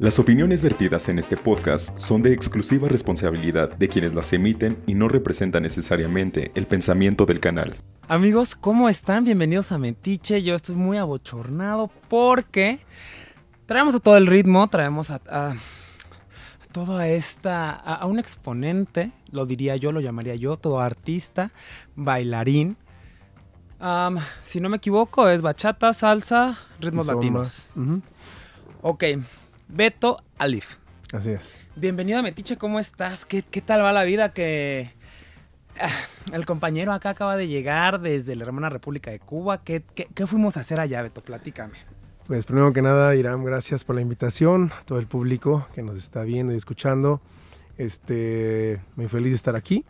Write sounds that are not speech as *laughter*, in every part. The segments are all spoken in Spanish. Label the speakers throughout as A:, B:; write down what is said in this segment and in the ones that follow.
A: Las opiniones vertidas en este podcast son de exclusiva responsabilidad de quienes las emiten y no representan necesariamente el pensamiento del canal. Amigos, ¿cómo están? Bienvenidos a Metiche. Yo estoy muy abochornado porque traemos a todo el ritmo, traemos a, a, a esta, a, un exponente, lo diría yo, lo llamaría yo, todo artista, bailarín, si no me equivoco, es bachata, salsa, ritmos latinos. Ok, Beto Alif. Así es. Bienvenido a Metiche, ¿cómo estás? ¿Qué, tal va la vida? Que ah, el compañero acá acaba de llegar desde la hermana República de Cuba. ¿Qué, qué, fuimos a hacer allá, Beto? Platícame.
B: Pues primero que nada, Irán, gracias por la invitación, a todo el público que nos está viendo y escuchando. Este, muy feliz de estar aquí.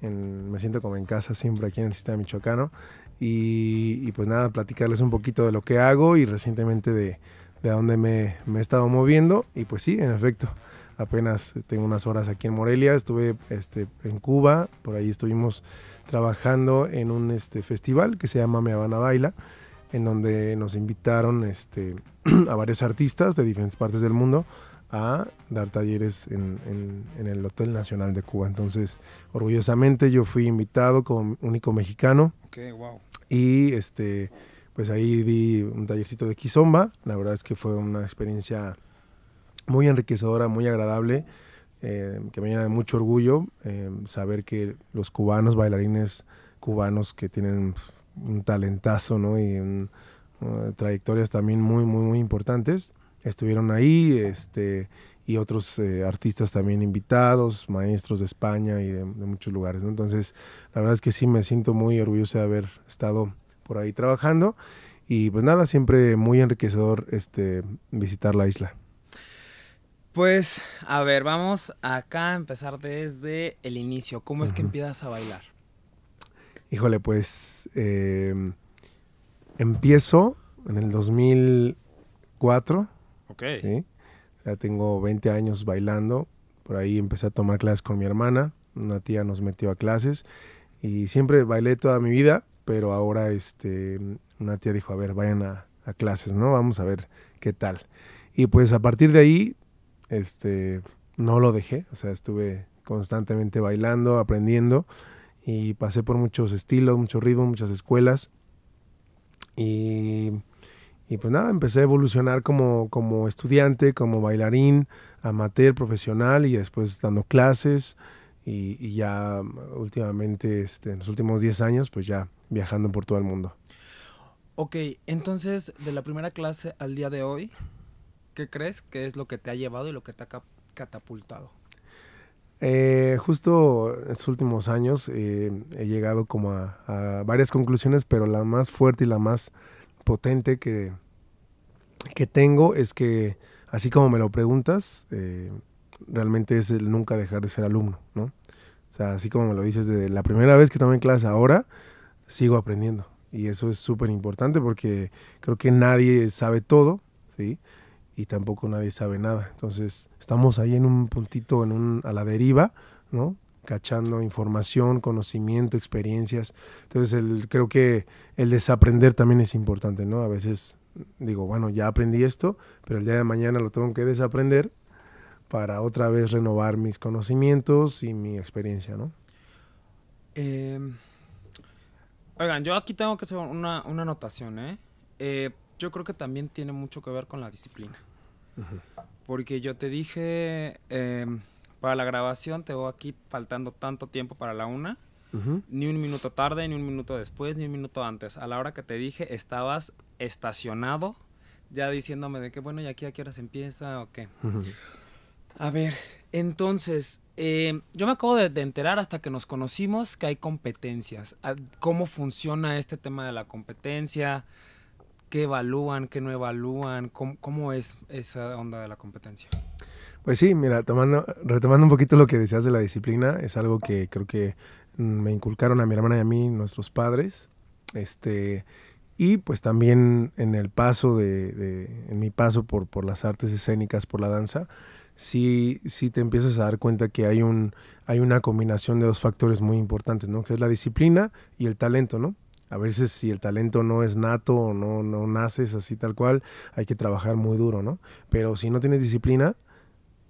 B: me siento como en casa siempre aquí en el sistema michoacano. y pues nada, platicarles un poquito de lo que hago y recientemente de, de donde me, he estado moviendo. Y pues sí, en efecto, apenas tengo unas horas aquí en Morelia, estuve este, en Cuba, por ahí estuvimos trabajando en un este, festival que se llama Me Habana Baila, en donde nos invitaron este, *clears throat* a varios artistas de diferentes partes del mundo a dar talleres en, el Hotel Nacional de Cuba. Entonces, orgullosamente yo fui invitado como único mexicano. wow. Y este pues ahí vi un tallercito de quizomba. La verdad es que fue una experiencia muy enriquecedora, muy agradable, eh, que me llena de mucho orgullo em, saber que los cubanos, bailarines cubanos que tienen un talentazo ¿no? y uh, trayectorias también muy, muy, muy importantes, estuvieron ahí este, y otros eh, artistas también invitados, maestros de España y de, muchos lugares. Entonces, la verdad es que sí me siento muy orgulloso de haber estado por ahí trabajando. Y pues nada, siempre muy enriquecedor este, visitar la isla.
A: Pues, a ver, vamos acá a empezar desde el inicio. ¿Cómo es que empiezas a bailar?
B: Híjole, pues em, empiezo en el 2004. Ok. ¿sí? tengo 20 años bailando. Por ahí empecé a tomar clases con mi hermana. Una tía nos metió a clases. Y siempre bailé toda mi vida pero ahora este, una tía dijo, a ver, vayan a, clases, ¿no? Vamos a ver qué tal. Y pues a partir de ahí, este, no lo dejé, o sea, estuve constantemente bailando, aprendiendo y pasé por muchos estilos, muchos ritmos, muchas escuelas. Y, pues nada, empecé a evolucionar como, como estudiante, como bailarín, amateur, profesional y después dando clases. Y, ya últimamente, este, en los últimos 10 años, pues ya viajando por todo el mundo.
A: Ok, entonces de la primera clase al día de hoy, ¿qué crees que es lo que te ha llevado y lo que te ha catapultado?
B: Eh, justo en estos últimos años eh, he llegado como a, varias conclusiones, pero la más fuerte y la más potente que, que tengo es que, así como me lo preguntas, eh, realmente es el nunca dejar de ser alumno, ¿no? O sea, así como me lo dices de la primera vez que tomé clase ahora, sigo aprendiendo. Y eso es súper importante porque creo que nadie sabe todo, ¿sí? Y tampoco nadie sabe nada. Entonces, estamos ahí en un puntito, en un, a la deriva, ¿no? Cachando información, conocimiento, experiencias. Entonces, el, creo que el desaprender también es importante, ¿no? A veces digo, bueno, ya aprendí esto, pero el día de mañana lo tengo que desaprender para otra vez renovar mis conocimientos y mi experiencia, ¿no?
A: Em, Oigan, yo aquí tengo que hacer una, una anotación, ¿eh? ¿eh? Yo creo que también tiene mucho que ver con la disciplina. Porque yo te dije, em, para la grabación te voy aquí faltando tanto tiempo para la una. Ni un minuto tarde, ni un minuto después, ni un minuto antes. A la hora que te dije, estabas estacionado, ya diciéndome de que, bueno, ¿y aquí a qué hora se empieza o qué? A ver, entonces, em, yo me acabo de, enterar hasta que nos conocimos que hay competencias. Ah, ¿Cómo funciona este tema de la competencia? ¿Qué evalúan? ¿Qué no evalúan? ¿Cómo, es esa onda de la competencia?
B: Pues sí, mira, tomando, retomando un poquito lo que decías de la disciplina, es algo que creo que mm, me inculcaron a mi hermana y a mí nuestros padres. Este, y pues también en el paso de, en mi paso por, por las artes escénicas, por la danza, si te empiezas a dar cuenta que hay, un, hay una combinación de dos factores muy importantes, ¿no? Que es la disciplina y el talento, ¿no? A veces si el talento no es nato o no, no naces así tal cual, hay que trabajar muy duro, Pero si no tienes disciplina,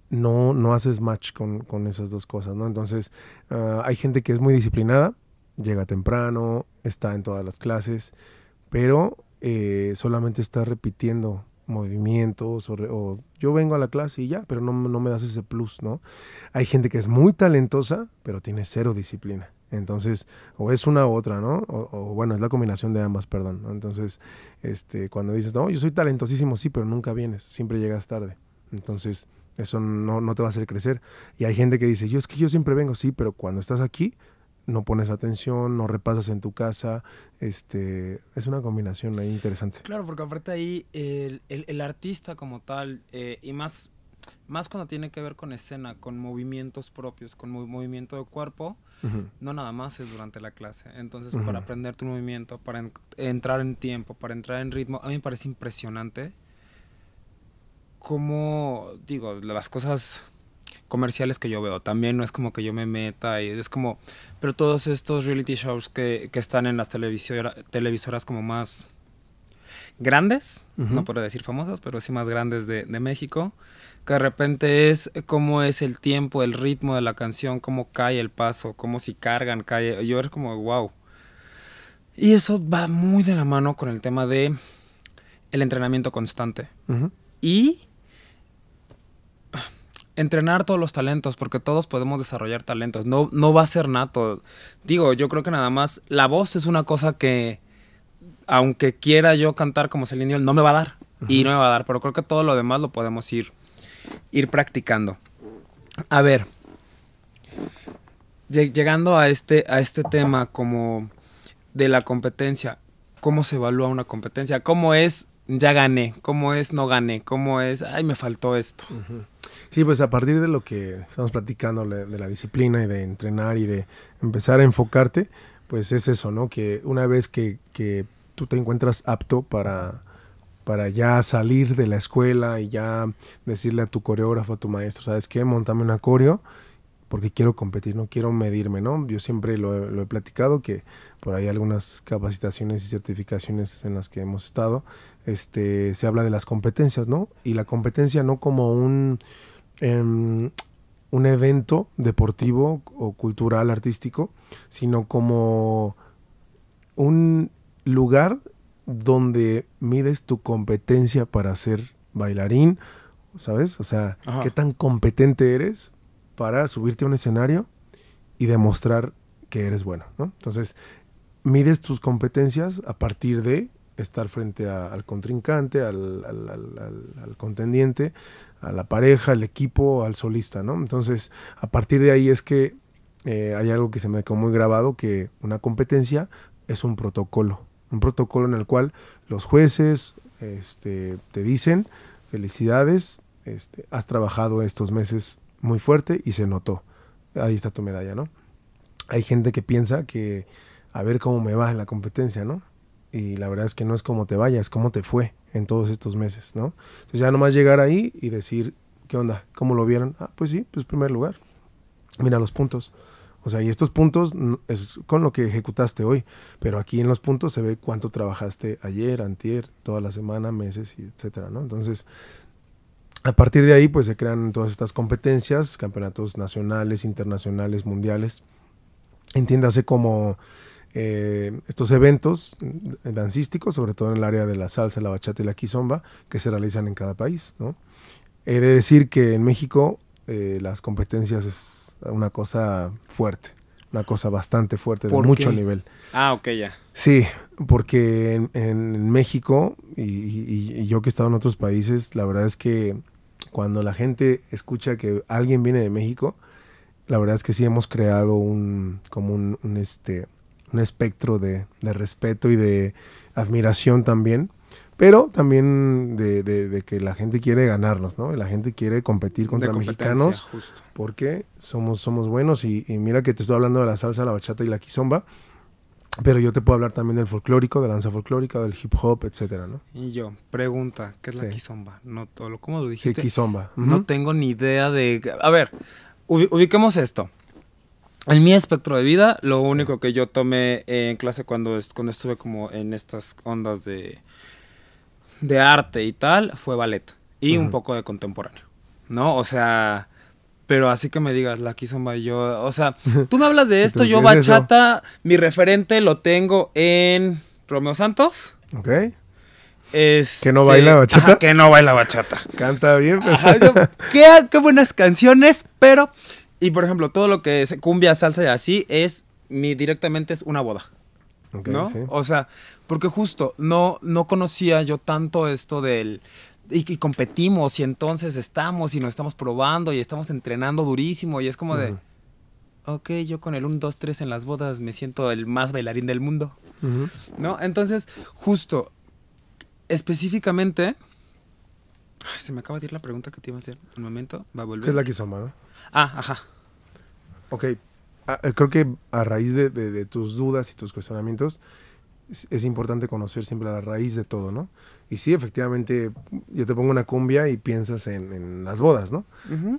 B: no, no haces match con, con esas dos cosas, ¿no? Entonces, ah, hay gente que es muy disciplinada, llega temprano, está en todas las clases, pero eh, solamente está repitiendo movimientos o, yo vengo a la clase y ya, pero no, me das ese plus, ¿no? Hay gente que es muy talentosa, pero tiene cero disciplina. Entonces, o es una u otra, ¿no? O, bueno, es la combinación de ambas, perdón. Entonces, este, cuando dices, no, yo soy talentosísimo, sí, pero nunca vienes, siempre llegas tarde. Entonces, eso no, no te va a hacer crecer. Y hay gente que dice, yo es que yo siempre vengo, sí, pero cuando estás aquí, no pones atención, no repasas en tu casa. Este, es una combinación ahí interesante.
A: Claro, porque aparte ahí el, artista como tal, eh, y más, más cuando tiene que ver con escena, con movimientos propios, con movimiento de cuerpo, no nada más es durante la clase. Entonces, para aprender tu movimiento, para entrar en tiempo, para entrar en ritmo, a mí me parece impresionante cómo, digo, las cosas comerciales que yo veo. También no es como que yo me meta y es como, pero todos estos reality shows que, que están en las televisoras como más grandes, no puedo decir famosas, pero sí más grandes de, de, México, que de repente es cómo es el tiempo, el ritmo de la canción, cómo cae el paso, cómo si cargan, cae. Yo era como, wow. Y eso va muy de la mano con el tema de el entrenamiento constante. Y entrenar todos los talentos, porque todos podemos desarrollar talentos. No, no va a ser nato. Digo, yo creo que nada más la voz es una cosa que, aunque quiera yo cantar como Celine Dion, no me va a dar. Y no me va a dar, pero creo que todo lo demás lo podemos ir, ir practicando. A ver, llegando a este, a este tema como de la competencia, ¿cómo se evalúa una competencia? ¿Cómo es ya gané? ¿Cómo es no gané? ¿Cómo es, ay, me faltó esto?
B: Ajá. Sí, pues a partir de lo que estamos platicando, de la disciplina y de entrenar y de empezar a enfocarte, pues es eso, ¿no? Que una vez que, que tú te encuentras apto para, para ya salir de la escuela y ya decirle a tu coreógrafo, a tu maestro, ¿sabes qué? Montame una coreo porque quiero competir, no quiero medirme, ¿no? Yo siempre lo he, lo he, platicado que por ahí algunas capacitaciones y certificaciones en las que hemos estado, este, se habla de las competencias, ¿no? Y la competencia no como un Em, un evento deportivo o cultural, artístico, sino como un lugar donde mides tu competencia para ser bailarín, ¿sabes? O sea, qué tan competente eres para subirte a un escenario y demostrar que eres bueno, ¿no? Entonces, mides tus competencias a partir de estar frente al contrincante, al, contendiente, a la pareja, al equipo, al solista, ¿no? Entonces, a partir de ahí es que eh, hay algo que se me quedó muy grabado, que una competencia es un protocolo, un protocolo en el cual los jueces este, te dicen, felicidades, este, has trabajado estos meses muy fuerte y se notó, ahí está tu medalla, ¿no? Hay gente que piensa que a ver cómo me va en la competencia, ¿no? y la verdad es que no es como te vayas, cómo te fue en todos estos meses, ¿no? Entonces ya nomás llegar ahí y decir, ¿qué onda? ¿Cómo lo vieron? Ah, pues sí, pues primer lugar. Mira los puntos. O sea, y estos puntos es con lo que ejecutaste hoy, pero aquí en los puntos se ve cuánto trabajaste ayer, antier, toda la semana, meses, y etcétera, ¿no? Entonces, a partir de ahí, pues se crean todas estas competencias, campeonatos nacionales, internacionales, mundiales. Entiéndase como eh, estos eventos dancísticos, sobre todo en el área de la salsa, la bachata y la quizomba, que se realizan en cada país. ¿no? He de decir que en México eh, las competencias es una cosa fuerte, una cosa bastante fuerte, de mucho nivel. Ah, ok, ya. Sí, porque en, México y, yo que he estado en otros países, la verdad es que cuando la gente escucha que alguien viene de México, la verdad es que sí hemos creado un, como un este, un espectro de, respeto y de admiración también, pero también de, que la gente quiere ganarnos, ¿no? La gente quiere competir contra mexicanos porque somos, buenos y, mira que te estoy hablando de la salsa, la bachata y la quizomba. Pero yo te puedo hablar también del folclórico, de la danza folclórica, del hip
A: hop, etcétera, ¿no? Y yo, pregunta, ¿qué es la quizomba? No, ¿Cómo lo dijiste? quizomba. No tengo ni idea de... A ver, ubiquemos esto en mi espectro de vida, lo único que yo tomé eh, en clase cuando, estuve como en estas ondas de, de arte y tal, fue ballet y un poco de contemporáneo, ¿no? O sea, pero así que me digas, la y yo, o sea, *laughs* tú me hablas de esto, yo bachata, mi referente lo tengo en Romeo Santos. Ok. Es que no baila bachata. que no baila bachata. Canta bien, pero... Pues. qué buenas canciones, pero y por ejemplo, todo lo que se cumbia, salsa y así es, mi directamente es una boda. ¿No? O sea, porque justo no, no conocía yo tanto esto del, y, competimos y entonces estamos y nos estamos probando y estamos entrenando durísimo y es como de, ok, yo con el 1, 2, 3 en las bodas me siento el más bailarín del mundo, ¿no? Entonces, justo, específicamente, se me acaba de ir la pregunta que te iba a hacer, un momento, va a volver. ¿Qué es la quisoma, no? Ah, ajá.
B: Ok, eh, creo que a raíz de, de, tus dudas y tus cuestionamientos, es, importante conocer siempre la raíz de todo, ¿no? Y sí, efectivamente, yo te pongo una cumbia y piensas en, las bodas, ¿no?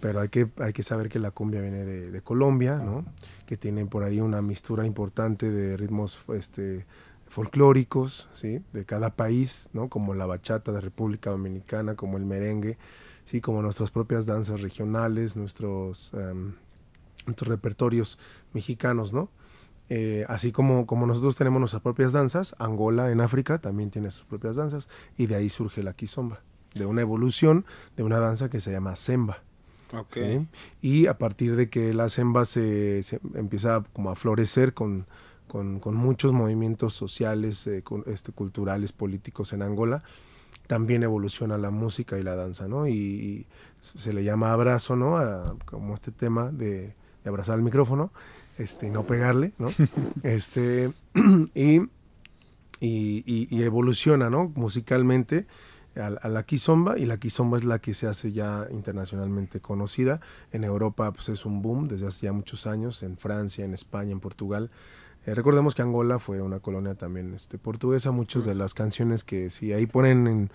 B: Pero hay que, hay que saber que la cumbia viene de, Colombia, ¿no? Que tiene por ahí una mistura importante de ritmos este, folclóricos, ¿sí? De cada país, ¿no? Como la bachata de República Dominicana, como el merengue, ¿sí? Como nuestras propias danzas regionales, nuestros... Em, nuestros repertorios mexicanos, ¿no? Eh, así como, como nosotros tenemos nuestras propias danzas, Angola en África también tiene sus propias danzas y de ahí surge la quizomba, de una evolución de una danza que se llama semba. Okay. Y a partir de que la semba se, empieza como a florecer con, con, muchos movimientos sociales, eh, este, culturales, políticos en Angola, también evoluciona la música y la danza, ¿no? Y, y se le llama abrazo, ¿no? A, como este tema de abrazar el micrófono este, y no pegarle, ¿no? *laughs* este, *clears throat* y, y, evoluciona, ¿no? Musicalmente a, la Kizomba y la Kizomba es la que se hace ya internacionalmente conocida. En Europa pues es un boom desde hace ya muchos años, en Francia, en España, en Portugal. Eh, recordemos que Angola fue una colonia también este, portuguesa. Muchas de las canciones que si ahí ponen en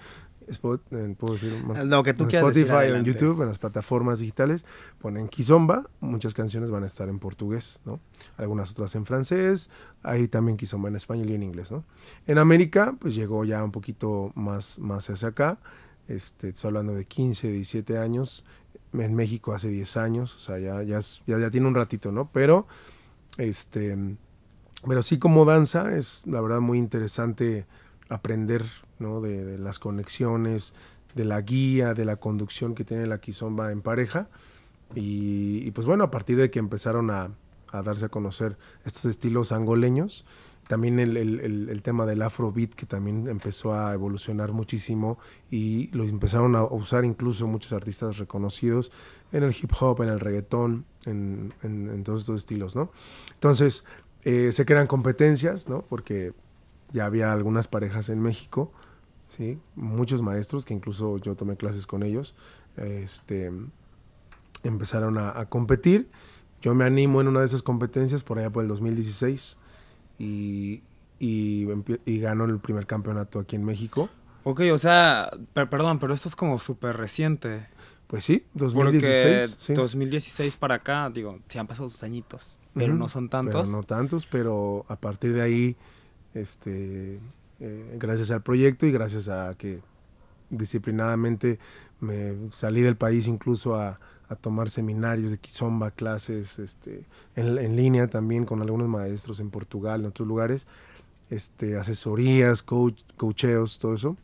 B: eh, en Spotify en YouTube, en las plataformas digitales, ponen Kizomba, muchas canciones van a estar en portugués, ¿no? Algunas otras en francés, hay también Kizomba en español y en inglés, ¿no? En América, pues llegó ya un poquito más, más hacia acá, este, estoy hablando de 15, 17 años, en México hace 10 años, o sea, ya, ya, ya, tiene un ratito, ¿no? Pero, este, pero sí como danza es la verdad muy interesante aprender de, las conexiones, de la guía, de la conducción que tiene la Kizomba en pareja. Y, pues bueno, a partir de que empezaron a, darse a conocer estos estilos angoleños, también el, el, tema del afrobeat que también empezó a evolucionar muchísimo y lo empezaron a usar incluso muchos artistas reconocidos en el hip hop, en el reggaetón, en, todos estos estilos, Entonces eh, se crean competencias, Porque ya había algunas parejas en México ¿sí? Muchos maestros, que incluso yo tomé clases con ellos, este, empezaron a, competir. Yo me animo en una de esas competencias por allá por el 2016 y, y, y gano el primer campeonato aquí en
A: México. Ok, o sea, perdón, pero esto es como súper reciente.
B: Pues sí, 2016.
A: 2016 para acá, digo, se han pasado sus añitos, pero no son tantos. no
B: tantos, pero a partir de ahí, este, eh, gracias al proyecto y gracias a que disciplinadamente me salí del país incluso a, a tomar seminarios de quizomba, clases este, en, línea también con algunos maestros en Portugal, en otros lugares, este, asesorías, coach, coacheos, todo eso.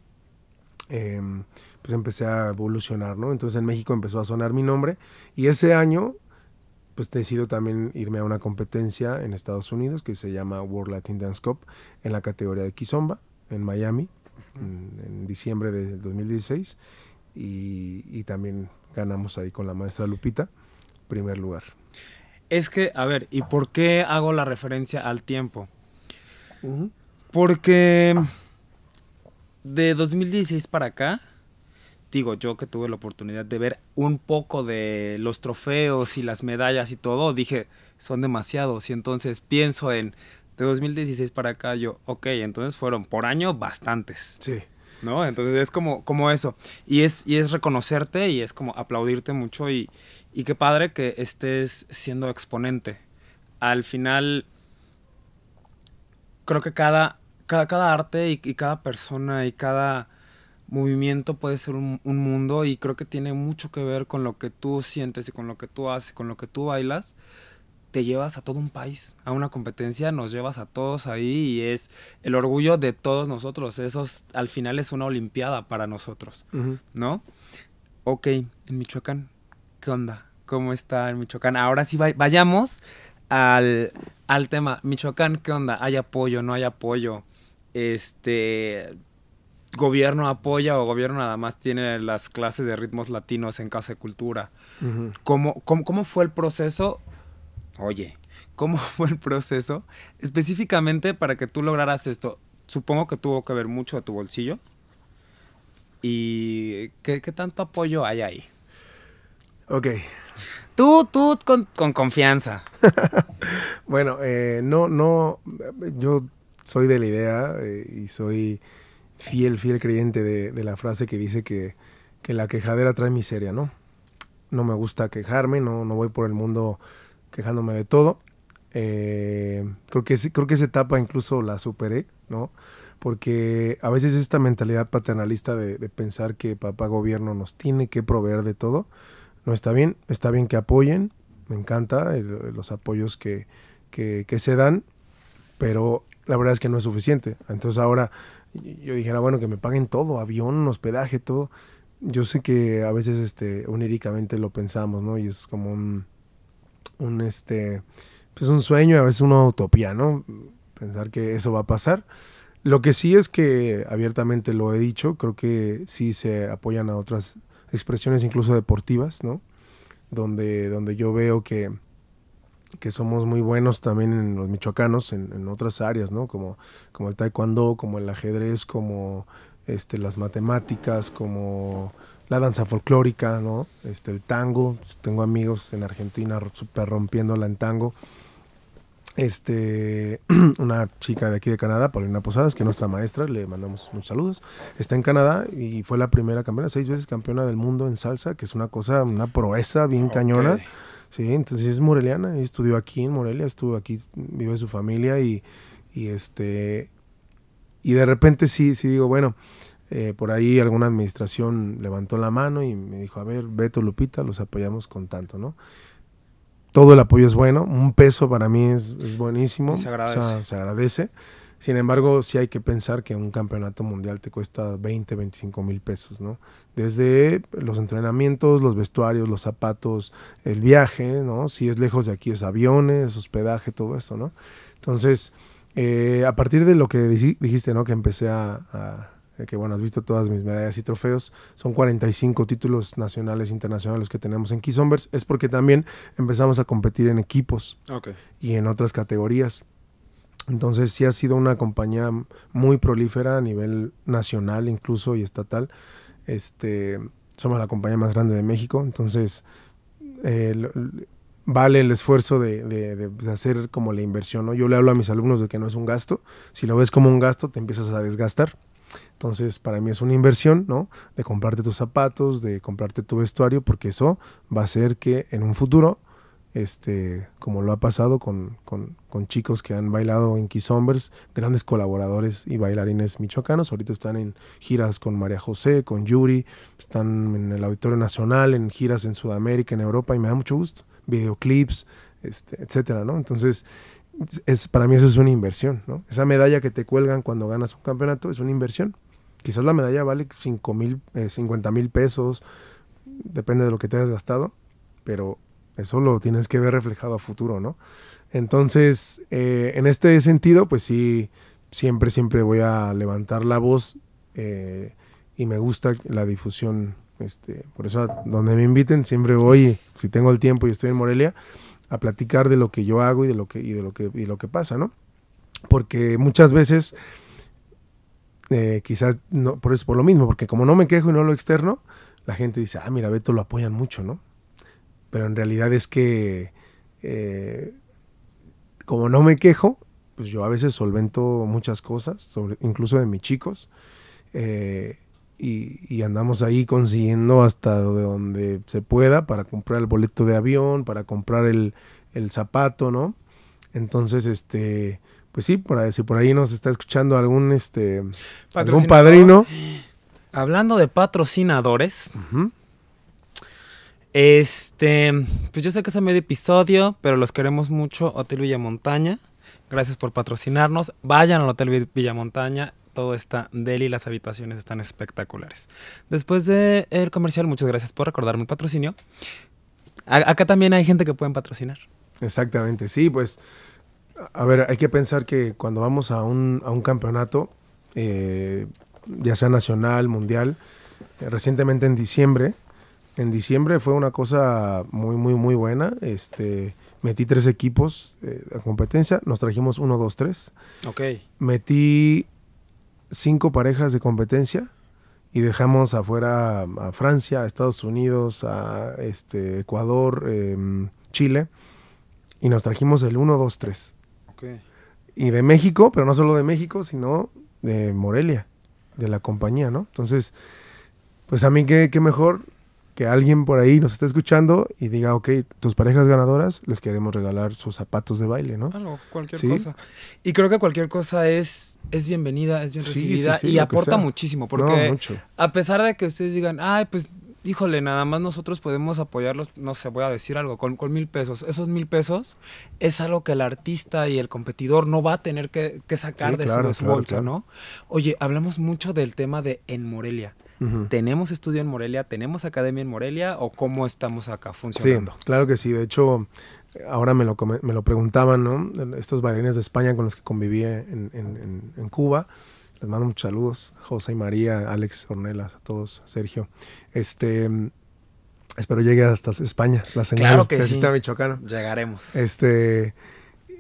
B: Em, pues empecé a evolucionar, ¿no? Entonces en México empezó a sonar mi nombre y ese año pues decido también irme a una competencia en Estados Unidos que se llama World Latin Dance Cup en la categoría de Kizomba en Miami en, diciembre de 2016 y, también ganamos ahí con la maestra Lupita primer lugar.
A: Es que, a ver, ¿y por qué hago la referencia al tiempo? Porque de 2016 para acá, digo, yo que tuve la oportunidad de ver un poco de los trofeos y las medallas y todo, dije, son demasiados. Y entonces pienso en, de 2016 para acá, yo, ok, entonces fueron por año bastantes. Sí. ¿No? Entonces es como, como eso. Y es, y es reconocerte y es como aplaudirte mucho y, y qué padre que estés siendo exponente. Al final, creo que cada, cada, cada arte y cada persona y cada movimiento puede ser un, mundo y creo que tiene mucho que ver con lo que tú sientes y con lo que tú haces, con lo que tú bailas. Te llevas a todo un país, a una competencia, nos llevas a todos ahí y es el orgullo de todos nosotros. Eso al final es una olimpiada para nosotros, ¿no? Ok, en Michoacán, ¿qué onda? ¿Cómo está en Michoacán? Ahora sí vayamos al, al tema. Michoacán, ¿qué onda? ¿Hay apoyo? ¿No hay apoyo? Este, gobierno apoya o gobierno nada más tiene las clases de ritmos latinos en Casa de Cultura. ¿Cómo, fue el proceso? Oye, ¿cómo *laughs* fue el proceso específicamente para que tú lograras esto? Supongo que tuvo que ver mucho a tu bolsillo. ¿Y qué, tanto apoyo hay ahí? Ok. Tú, tú, con, confianza. *laughs* bueno, eh,
B: no, no, yo soy de la idea eh, y soy fiel, fiel creyente de, la frase que dice que, la quejadera trae miseria, ¿no? No me gusta quejarme, no, no voy por el mundo quejándome de todo. Eh, creo, que, creo que esa etapa incluso la superé, ¿no? Porque a veces esta mentalidad paternalista de, pensar que papá gobierno nos tiene que proveer de todo, no está bien, está bien que apoyen, me encanta los apoyos que se dan, pero la verdad es que no es suficiente. Entonces ahora yo dijera, bueno, que me paguen todo, avión, hospedaje, todo. Yo sé que a veces este, oníricamente lo pensamos, ¿no? Y es como un, este, pues un sueño y a veces una utopía, ¿no? Pensar que eso va a pasar. Lo que sí es que abiertamente lo he dicho, creo que sí se apoyan a otras expresiones incluso deportivas, ¿no? Donde, donde yo veo que que somos muy buenos también en los michoacanos en, otras áreas, ¿no? Como, como el taekwondo, como el ajedrez, como este, las matemáticas, como la danza folclórica, ¿no? Este, el tango, tengo amigos en Argentina super rompiéndola en tango. Este, *clears throat* una chica de aquí de Canadá, Paulina Posadas, que es nuestra maestra, le mandamos unos saludos. Está en Canadá y fue la primera campeona, seis veces campeona del mundo en salsa, que es una cosa, una proeza bien cañona. Sí, entonces es moreliana, estudió aquí en Morelia, estuvo aquí, vive su familia y, este y de repente sí, sí digo, bueno, eh, por ahí alguna administración levantó la mano y me dijo, a ver, Beto, Lupita, los apoyamos con tanto, ¿no? Todo el apoyo es bueno, un peso para mí es, buenísimo, se agradece. se agradece. Sin embargo, sí hay que pensar que un campeonato mundial te cuesta 20, 25 mil pesos, ¿no? Desde los entrenamientos, los vestuarios, los zapatos, el viaje, ¿no? Si es lejos de aquí es aviones, hospedaje, todo eso, ¿no? Entonces, eh, a partir de lo que dijiste, ¿no? Que empecé a, eh, que bueno, has visto todas mis medallas y trofeos, son 45 títulos nacionales e internacionales los que tenemos en Keysombers, es porque también empezamos a competir en equipos y en otras categorías. Entonces sí ha sido una compañía muy prolífera a nivel nacional incluso y estatal. Este, somos la compañía más grande de México, entonces eh, vale el esfuerzo de, de, hacer como la inversión. ¿no? Yo le hablo a mis alumnos de que no es un gasto. Si lo ves como un gasto, te empiezas a desgastar. Entonces, para mí es una inversión, ¿no? De comprarte tus zapatos, de comprarte tu vestuario, porque eso va a hacer que en un futuro este, como lo ha pasado con, chicos que han bailado en Kisombers, grandes colaboradores y bailarines michoacanos. Ahorita están en giras con María José, con Yuri, están en el Auditorio Nacional, en giras en Sudamérica, en Europa, y me da mucho gusto. Videoclips, este, etcétera, ¿no? Entonces, para mí eso es una inversión, ¿no? Esa medalla que te cuelgan cuando ganas un campeonato es una inversión. Quizás la medalla vale 5 mil, 50 eh, mil pesos, depende de lo que te hayas gastado, pero eso lo tienes que ver reflejado a futuro, ¿no? Entonces, eh, en este sentido, pues sí, siempre, siempre voy a levantar la voz eh, y me gusta la difusión. Este, por eso, donde me inviten, siempre voy, si tengo el tiempo y estoy en Morelia, a platicar de lo que yo hago y de lo que, y de lo que, y lo que pasa, ¿no? Porque muchas veces, eh, quizás, no, por, eso, por lo mismo, porque como no me quejo y no lo externo, la gente dice, ah, mira, Beto lo apoyan mucho, ¿no? pero en realidad es que eh, como no me quejo, pues yo a veces solvento muchas cosas, incluso de mis chicos, eh, y, andamos ahí consiguiendo hasta donde se pueda para comprar el boleto de avión, para comprar el, zapato, ¿no? Entonces, este, pues sí, por ahí, si por ahí nos está escuchando algún, este, algún padrino.
A: Hablando de patrocinadores, Ajá. Este, pues yo sé que es a medio episodio, pero los queremos mucho, Hotel Villa Montaña. Gracias por patrocinarnos. Vayan al Hotel Villa Montaña todo está deli, las habitaciones están espectaculares. Después del comercial, muchas gracias por recordarme el patrocinio. acá también hay gente que pueden patrocinar. Exactamente, sí, pues, a
B: ver, hay que pensar que cuando vamos a un, campeonato, eh, ya sea nacional, mundial, eh, recientemente en diciembre, en diciembre fue una cosa muy, muy, muy buena. Este, metí tres equipos de eh, competencia, nos trajimos uno, dos, tres. Ok. Metí cinco parejas de competencia y dejamos afuera a Francia, a Estados Unidos, a este, Ecuador, em, Chile y nos trajimos el 1, 2, 3. Y de México, pero no solo de México, sino de Morelia, de la compañía, ¿no? Entonces, pues a mí qué, qué mejor que alguien por ahí nos esté escuchando y diga, ok, tus parejas ganadoras les queremos regalar sus zapatos de baile, ¿no? Algo, cualquier cosa.
A: Y creo que cualquier cosa es, es bienvenida, es bien recibida y aporta muchísimo, porque a pesar de que ustedes digan, ay, pues híjole, nada más nosotros podemos apoyarlos, no sé, voy a decir algo, con, mil pesos. Esos mil pesos es algo que el artista y el competidor no va a tener que, sacar de, su, bolsa, ¿no? Oye, hablamos mucho del tema de en Morelia. ¿Tenemos estudio en Morelia? ¿Tenemos academia en Morelia? ¿O cómo estamos acá funcionando?
B: Sí, claro que sí. De hecho, ahora me lo, me lo preguntaban, ¿no? Estos bailarines de España con los que conviví en, en, en Cuba les mando muchos saludos, José y María, Alex, Ornelas, a todos, Sergio. Este, espero llegue hasta España, la señal. Claro que sí. Michoacano. Llegaremos. Este,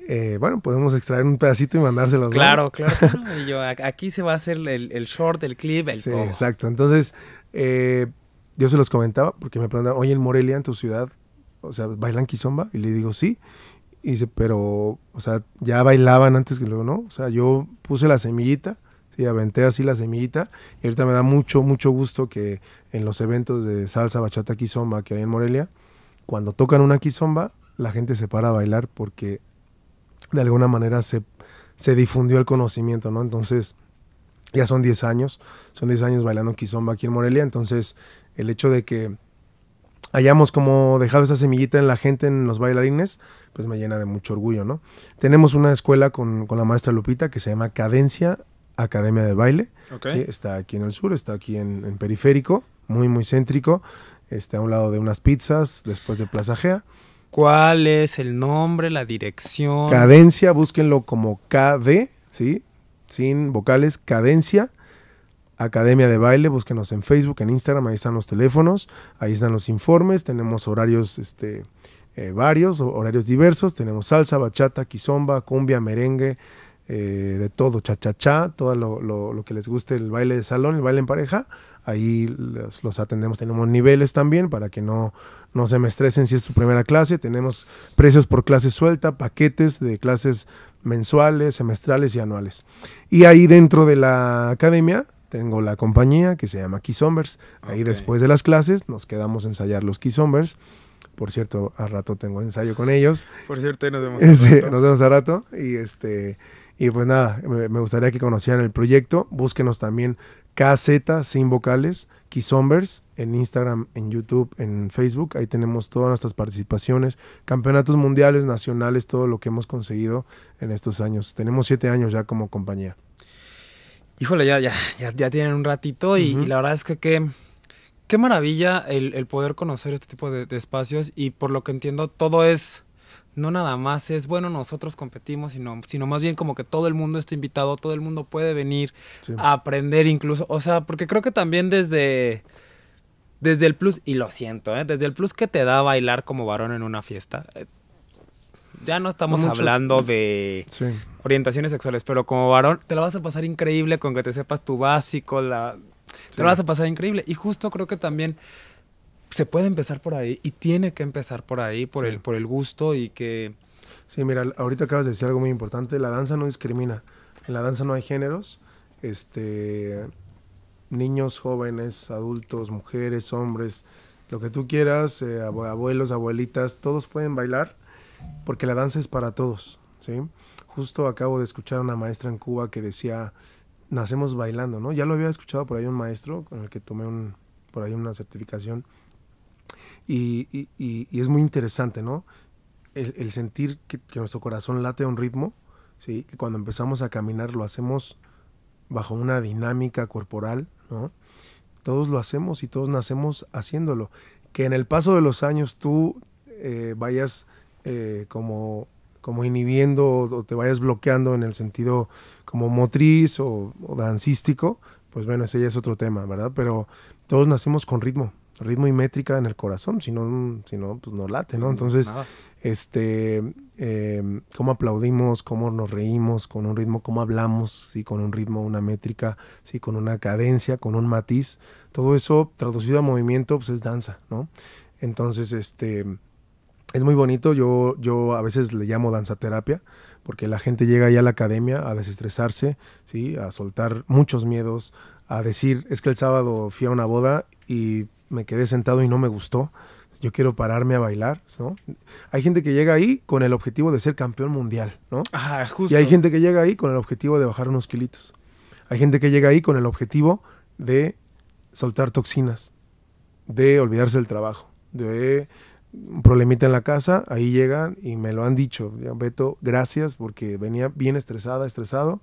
B: eh, bueno, podemos extraer un pedacito y mandárselos. Claro, claro.
A: claro. Y yo, aquí se va a hacer el, short, el clip, el sí, Exacto.
B: Entonces, eh, yo se los comentaba porque me preguntaban, oye, en Morelia, en tu ciudad, o sea, ¿bailan quizomba? Y le digo, sí. Y dice, pero, o sea, ya bailaban antes que luego, ¿no? O sea, yo puse la semillita y aventé así la semillita y ahorita me da mucho, mucho gusto que en los eventos de salsa, bachata, quizomba que hay en Morelia, cuando tocan una quizomba, la gente se para a bailar porque de alguna manera se, se difundió el conocimiento, ¿no? Entonces, ya son 10 años, son 10 años bailando quizomba aquí en Morelia, entonces el hecho de que hayamos como dejado esa semillita en la gente, en los bailarines, pues me llena de mucho orgullo, ¿no? Tenemos una escuela con, con la maestra Lupita que se llama Cadencia academia de baile. Está aquí en el sur, está aquí en, periférico, muy, muy céntrico. Está a un lado de unas pizzas,
A: después de Plaza Gea. ¿Cuál es el nombre, la dirección? Cadencia,
B: búsquenlo como KD, ¿sí? Sin vocales, Cadencia. Academia de Baile, búsquenos en Facebook, en Instagram, ahí están los teléfonos, ahí están los informes, tenemos horarios este, eh, varios, horarios diversos, tenemos salsa, bachata, quizomba, cumbia, merengue, eh, de todo, cha-cha-cha, todo lo, lo, lo, que les guste, el baile de salón, el baile en pareja, ahí los, atendemos. Tenemos niveles también para que no, no se me estresen si es su primera clase. Tenemos precios por clase suelta, paquetes de clases mensuales, semestrales y anuales. Y ahí dentro de la academia tengo la compañía que se llama Keysombers. Ahí después de las clases nos quedamos a ensayar los Keysombers. Por cierto, a rato tengo ensayo con ellos. Por cierto, nos vemos *laughs* nos vemos a rato. Y este y pues nada, me gustaría que conocieran el proyecto. Búsquenos también KZ sin vocales, Kizombers, en Instagram, en YouTube, en Facebook. Ahí tenemos todas nuestras participaciones, campeonatos mundiales, nacionales, todo lo que hemos conseguido en estos años. Tenemos siete años ya como compañía.
A: Híjole, ya, ya, ya, tienen un ratito y, la verdad es que qué, qué maravilla el, poder conocer este tipo de espacios y por lo que entiendo todo es no nada más es, bueno, nosotros competimos, sino, sino más bien como que todo el mundo está invitado, todo el mundo puede venir a aprender incluso, o sea, porque creo que también desde, desde el plus, y lo siento, ¿eh? desde el plus que te da bailar como varón en una fiesta, eh, ya no estamos hablando de orientaciones sexuales, pero como varón te la vas a pasar increíble con que te sepas tu básico, la, te lo vas a pasar increíble. Y justo creo que también se puede empezar por ahí y tiene que empezar por ahí, por, el, por el gusto y que... Sí, mira, ahorita acabas de decir algo muy importante,
B: la danza no discrimina, en la danza no hay géneros, este, niños, jóvenes, adultos, mujeres, hombres, lo que tú quieras, eh, abuelos, abuelitas, todos pueden bailar porque la danza es para todos, ¿sí? Justo acabo de escuchar a una maestra en Cuba que decía, nacemos bailando, ¿no? Ya lo había escuchado por ahí un maestro con el que tomé un, por ahí una certificación y, y, y, es muy interesante, ¿no? El, sentir que, nuestro corazón late a un ritmo, ¿sí? Que cuando empezamos a caminar lo hacemos bajo una dinámica corporal, ¿no? Todos lo hacemos y todos nacemos haciéndolo. Que en el paso de los años tú eh, vayas eh, como, como inhibiendo o te vayas bloqueando en el sentido como motriz o, o dancístico, pues bueno, ese ya es otro tema, ¿verdad? Pero todos nacemos con ritmo, ritmo y métrica en el corazón, si no, si no pues no late, ¿no? Entonces, este, eh, cómo aplaudimos, cómo nos reímos, con un ritmo, cómo hablamos, ¿sí? con un ritmo, una métrica, ¿sí? con una cadencia, con un matiz, todo eso traducido a movimiento, pues es danza, ¿no? Entonces, este, es muy bonito, yo, yo a veces le llamo danzaterapia, porque la gente llega ya a la academia a desestresarse, ¿sí? a soltar muchos miedos, a decir, es que el sábado fui a una boda y me quedé sentado y no me gustó, yo quiero pararme a bailar, Hay gente que llega ahí con el objetivo de ser campeón mundial, ¿no? Y hay gente que llega ahí con el objetivo de bajar unos kilitos. Hay gente que llega ahí con el objetivo de soltar toxinas, de olvidarse del trabajo, de un problemita en la casa, ahí llegan y me lo han dicho, Beto, gracias porque venía bien estresada, estresado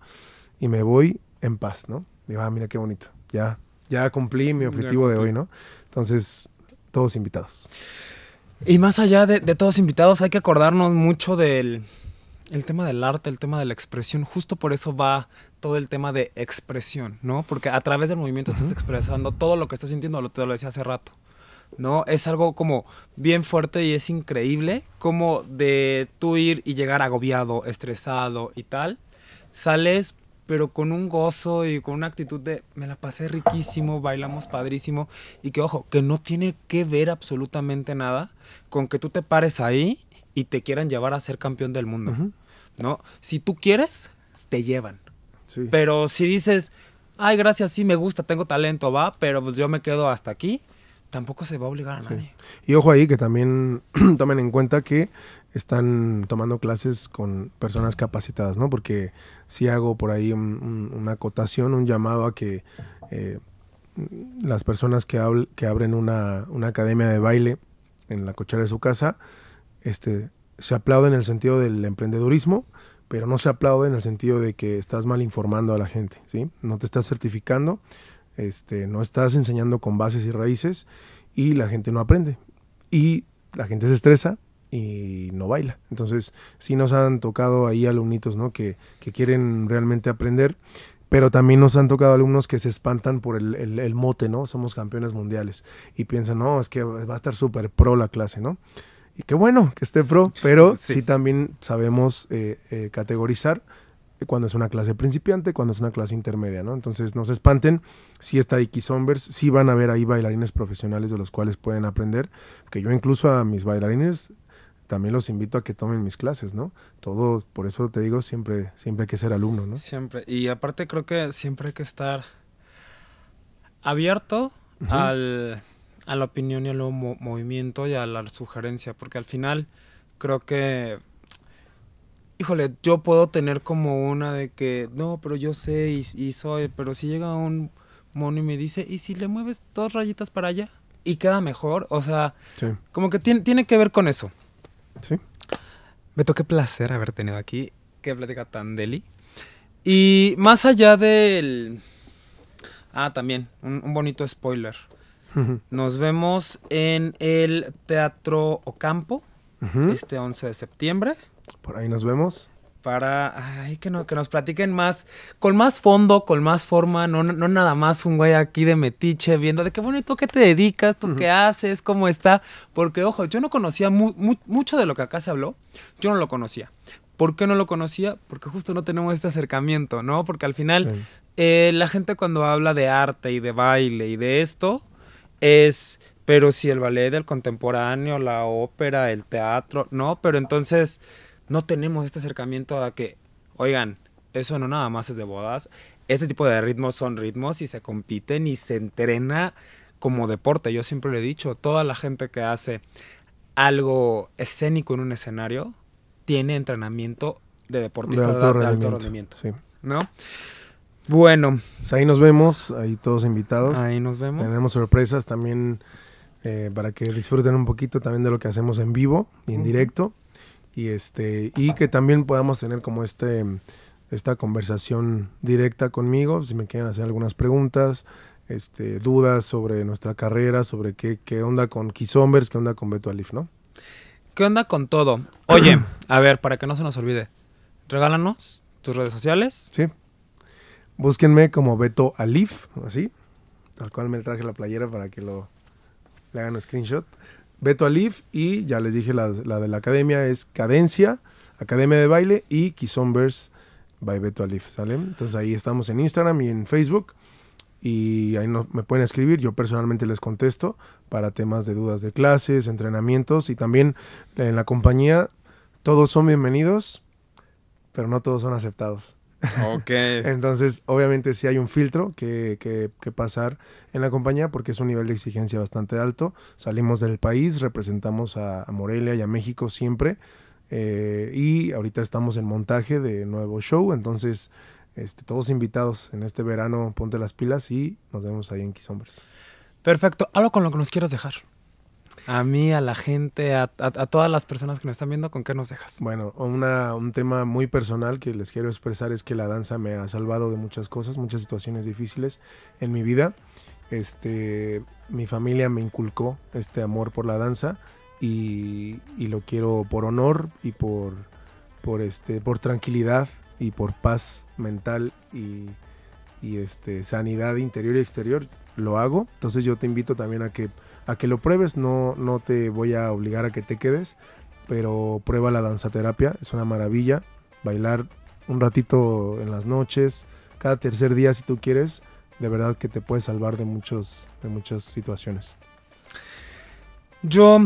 B: y me voy en paz, ¿no? Digo, ah, mira qué bonito, ya,
A: ya cumplí mi objetivo de hoy, ¿no? Entonces, todos invitados. Y más allá de, todos invitados, hay que acordarnos mucho del el tema del arte, el tema de la expresión, justo por eso va todo el tema de expresión, ¿no? Porque a través del movimiento estás expresando todo lo que estás sintiendo, lo te lo decía hace rato, ¿no? Es algo como bien fuerte y es increíble como de tú ir y llegar agobiado, estresado y tal, sales pero con un gozo y con una actitud de me la pasé riquísimo, bailamos padrísimo y que ojo, que no tiene que ver absolutamente nada con que tú te pares ahí y te quieran llevar a ser campeón del mundo. ¿No? Si tú quieres, te llevan. Pero si dices, "Ay, gracias, sí me gusta, tengo talento, va, pero pues yo me quedo hasta aquí." Tampoco se va a obligar a nadie.
B: Y ojo ahí que también *clears throat* tomen en cuenta que están tomando clases con personas capacitadas, ¿no? Porque si hago por ahí una acotación, un llamado a que eh, las personas que, que abren una, academia de baile en la cochera de su casa, este, se aplaude en el sentido del emprendedurismo, pero no se aplaude en el sentido de que estás mal informando a la gente, ¿sí? No te estás certificando, este, no estás enseñando con bases y raíces y la gente no aprende. Y la gente se estresa y no baila. Entonces, sí nos han tocado ahí alumnitos, ¿no? Que, quieren realmente aprender, pero también nos han tocado alumnos que se espantan por el, el, mote, ¿no? Somos campeones mundiales y piensan, no, es que va a estar súper pro la clase, ¿no? Y qué bueno que esté pro, pero *laughs* sí, también sabemos eh, eh, categorizar cuando es una clase principiante, cuando es una clase intermedia, ¿no? Entonces, no se espanten, si está X-Sombers, sí van a ver ahí bailarines profesionales de los cuales pueden aprender, que yo incluso a mis bailarines también los invito a que tomen mis clases, ¿no? Todo, por eso te digo, siempre, siempre hay que ser alumno, ¿no?
A: Siempre. Y aparte creo que siempre hay que estar abierto al, a la opinión y al movimiento y a la sugerencia, porque al final creo que, híjole, yo puedo tener como una de que, no, pero yo sé y, soy, pero si llega un mono y me dice, ¿y si le mueves dos rayitas para allá? Y queda mejor, o sea, como que tiene, tiene que ver con eso. Sí. Beto, qué placer haber tenido aquí. que plática tan deli. Y más allá del... Ah, también, un, bonito spoiler. Nos vemos en el Teatro Ocampo este 11 de septiembre. Por ahí nos vemos para ay, que, no, que nos platiquen más, con más fondo, con más forma, no, no nada más un güey aquí de metiche viendo de qué bonito que qué te dedicas? ¿Tú qué haces? ¿Cómo está? Porque, ojo, yo no conocía mucho de lo que acá se habló, yo no lo conocía. ¿Por qué no lo conocía? Porque justo no tenemos este acercamiento, ¿no? Porque al final eh, la gente cuando habla de arte y de baile y de esto es, pero si el ballet, del contemporáneo, la ópera, el teatro, ¿no? Pero entonces no tenemos este acercamiento a que, oigan, eso no nada más es de bodas, este tipo de ritmos son ritmos y se compiten y se entrena como deporte. Yo siempre lo he dicho, toda la gente que hace algo escénico en un escenario tiene entrenamiento de deportista de alto, rendimiento.
B: ¿No? Bueno. Pues ahí nos vemos, ahí todos invitados. Ahí nos vemos. Tenemos sorpresas también eh, para que disfruten un poquito también de lo que hacemos en vivo y en directo y este y que también podamos tener como este mm, esta conversación directa conmigo si me quieren hacer algunas preguntas este dudas sobre nuestra carrera sobre qué, qué onda con Kisombers qué onda con Beto Alif no
A: qué onda con todo oye *clears throat* a ver para que no se nos olvide regálanos tus redes sociales
B: sí búsquenme como Beto Alif así tal cual me traje la playera para que lo le hagan un screenshot Beto Alif y ya les dije la, de la academia es Cadencia, Academia de Baile y Kisombers by Beto Alif, ¿sale? Entonces ahí estamos en Instagram y en Facebook y ahí no, me pueden escribir, yo personalmente les contesto para temas de dudas de clases, entrenamientos y también en la compañía todos son bienvenidos, pero no todos son aceptados. Ok. *laughs* Entonces, obviamente sí hay un filtro que, que, pasar en la compañía porque es un nivel de exigencia bastante alto. Salimos del país, representamos a, Morelia y a México siempre. Eh, y ahorita estamos en montaje de nuevo show, entonces este, todos invitados en este verano, ponte las pilas y nos vemos ahí
A: en hombres Perfecto, algo con lo que nos quieras dejar a mí, a la gente, a, todas las personas que nos están viendo, ¿con qué nos dejas? Bueno, un tema muy personal que les
B: quiero expresar es que la danza me ha salvado de muchas cosas, muchas situaciones difíciles en mi vida. Este, mi familia me inculcó este amor por la danza y, lo quiero por honor y por, por, este, por tranquilidad y por paz mental y, este, sanidad interior y exterior. Lo hago. Entonces yo te invito también a que a que lo pruebes, no, no te voy a obligar a que te quedes, pero prueba la danzaterapia, es una maravilla. Bailar un ratito en las noches, cada tercer día si tú quieres, de verdad que te puede salvar de,
A: muchos, de muchas situaciones. Yo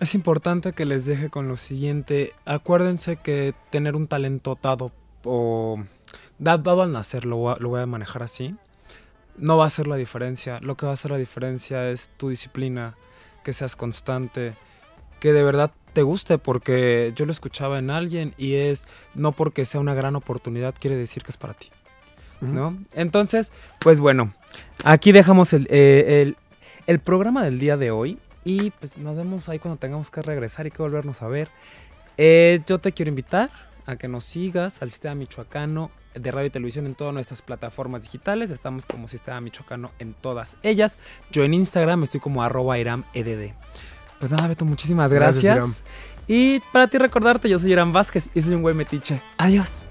A: es importante que les deje con lo siguiente. Acuérdense que tener un talento dado o dado al nacer, lo, lo voy a manejar así, no va a ser la diferencia. Lo que va a ser la diferencia es tu disciplina, que seas constante, que de verdad te guste, porque yo lo escuchaba en alguien y es no porque sea una gran oportunidad quiere decir que es para ti. ¿No? Entonces, pues bueno, aquí dejamos eh, el, programa del día de hoy y pues nos vemos ahí cuando tengamos que regresar y que volvernos a ver. Eh, yo te quiero invitar a que nos sigas al sistema michoacano de radio y televisión en todas nuestras plataformas digitales. Estamos como si estaba Michoacano en todas ellas. Yo en Instagram estoy como arroba iramedd. Pues nada, Beto, muchísimas gracias. gracias y para ti recordarte, yo soy Irán Vázquez y soy un güey metiche. Adiós.